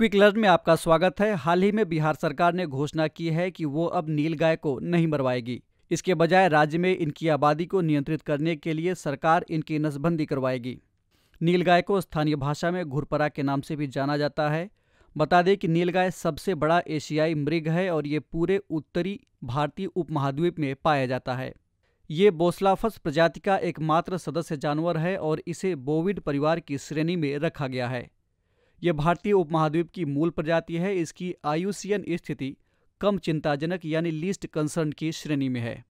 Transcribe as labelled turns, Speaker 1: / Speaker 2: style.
Speaker 1: quick learn में आपका स्वागत है हाल ही में बिहार सरकार ने घोषणा की है कि वो अब नील गाय को नहीं मरवाएगी इसके बजाय राज्य में इनकी आबादी को नियंत्रित करने के लिए सरकार इनकी नसबंदी करवाएगी नील गाय को स्थानीय भाषा में घुरपरा के नाम से भी जाना जाता है बता दें कि नीलगाय सबसे बड़ा एशियाई मृग है और ये पूरे उत्तरी भारतीय उपमहाद्वीप में पाया जाता है ये बोसलाफस प्रजाति का एकमात्र सदस्य जानवर है और इसे बोविड परिवार की श्रेणी में रखा गया है यह भारतीय उपमहाद्वीप की मूल प्रजाति है इसकी आयुसियन स्थिति कम चिंताजनक यानी लीस्ट कंसर्न की श्रेणी में है